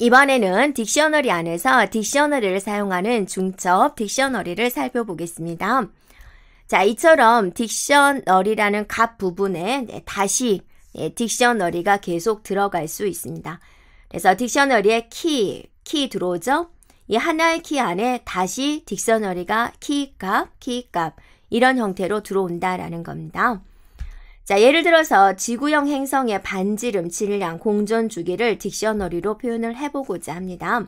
이번에는 딕셔너리 안에서 딕셔너리를 사용하는 중첩 딕셔너리를 살펴보겠습니다. 자, 이처럼 딕셔너리라는 값 부분에 네, 다시 네, 딕셔너리가 계속 들어갈 수 있습니다. 그래서 딕셔너리의 키, 키 들어오죠? 이 하나의 키 안에 다시 딕셔너리가 키값, 키 값 이런 형태로 들어온다라는 겁니다. 자, 예를 들어서 지구형 행성의 반지름, 질량, 공전 주기를 딕셔너리로 표현을 해보고자 합니다.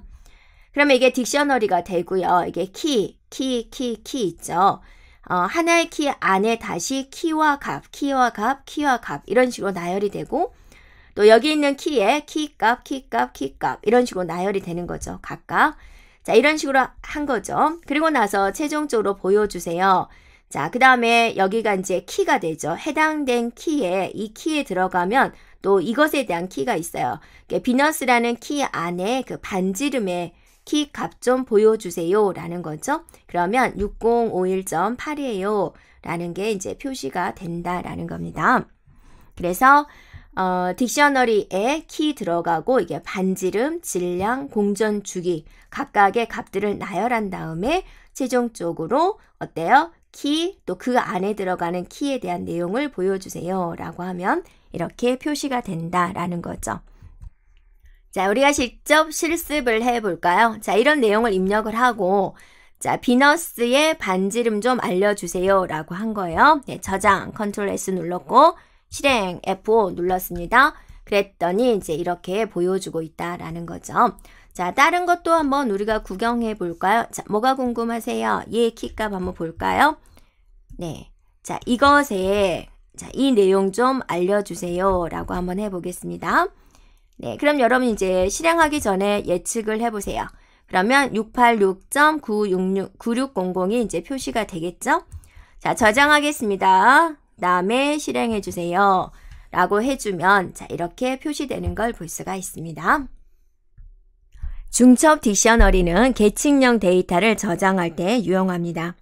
그러면 이게 딕셔너리가 되고요. 이게 키, 키, 키, 키 있죠. 어, 하나의 키 안에 다시 키와 값, 키와 값, 키와 값 이런 식으로 나열이 되고 또 여기 있는 키에 키값, 키값, 키 값 이런 식으로 나열이 되는 거죠. 각각. 자, 이런 식으로 한 거죠. 그리고 나서 최종적으로 보여주세요. 자, 그 다음에 여기가 이제 키가 되죠. 해당된 키에, 이 키에 들어가면 또 이것에 대한 키가 있어요. 비너스라는 키 안에 그 반지름의 키 값 좀 보여주세요. 라는 거죠. 그러면 6051.8이에요. 라는 게 이제 표시가 된다라는 겁니다. 그래서 어, 딕셔너리에 키 들어가고 이게 반지름, 질량, 공전 주기 각각의 값들을 나열한 다음에 최종적으로 어때요? 키, 또 그 안에 들어가는 키에 대한 내용을 보여주세요. 라고 하면 이렇게 표시가 된다라는 거죠. 자, 우리가 직접 실습을 해볼까요? 자, 이런 내용을 입력을 하고, 자, 비너스의 반지름 좀 알려주세요. 라고 한 거예요. 네, 저장, 컨트롤 S 눌렀고, 실행 F5 눌렀습니다. 그랬더니 이제 이렇게 보여주고 있다라는 거죠. 자, 다른 것도 한번 우리가 구경해 볼까요? 자, 뭐가 궁금하세요? 얘 예, 키값 한번 볼까요? 네. 자, 이것에 자, 이 내용 좀 알려주세요. 라고 한번 해보겠습니다. 네, 그럼 여러분 이제 실행하기 전에 예측을 해보세요. 그러면 686.9669600이 이제 표시가 되겠죠? 자, 저장하겠습니다. 다음에 실행해주세요. 라고 해주면 자, 이렇게 표시되는 걸 볼 수가 있습니다. 중첩 딕셔너리는 계층형 데이터를 저장할 때 유용합니다.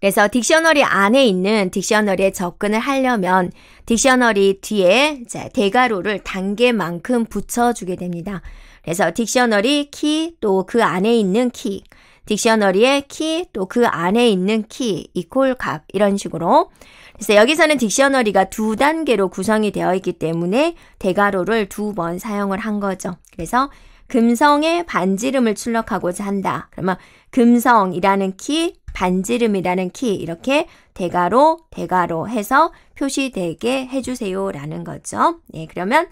그래서 딕셔너리 안에 있는 딕셔너리에 접근을 하려면 딕셔너리 뒤에 대괄호를 단계만큼 붙여주게 됩니다. 그래서 딕셔너리 키 또 그 안에 있는 키 딕셔너리의 키, 또 그 안에 있는 키, 이콜 값, 이런 식으로. 그래서 여기서는 딕셔너리가 두 단계로 구성이 되어 있기 때문에 대괄호를 두 번 사용을 한 거죠. 그래서 금성의 반지름을 출력하고자 한다. 그러면 금성이라는 키, 반지름이라는 키 이렇게 대괄호, 대괄호 해서 표시되게 해주세요라는 거죠. 네, 그러면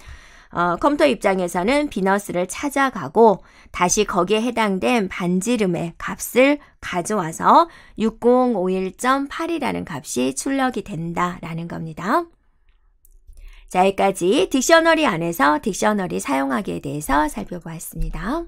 어, 컴퓨터 입장에서는 비너스를 찾아가고 다시 거기에 해당된 반지름의 값을 가져와서 6051.8이라는 값이 출력이 된다라는 겁니다. 자, 여기까지 딕셔너리 안에서 딕셔너리 사용하기에 대해서 살펴보았습니다.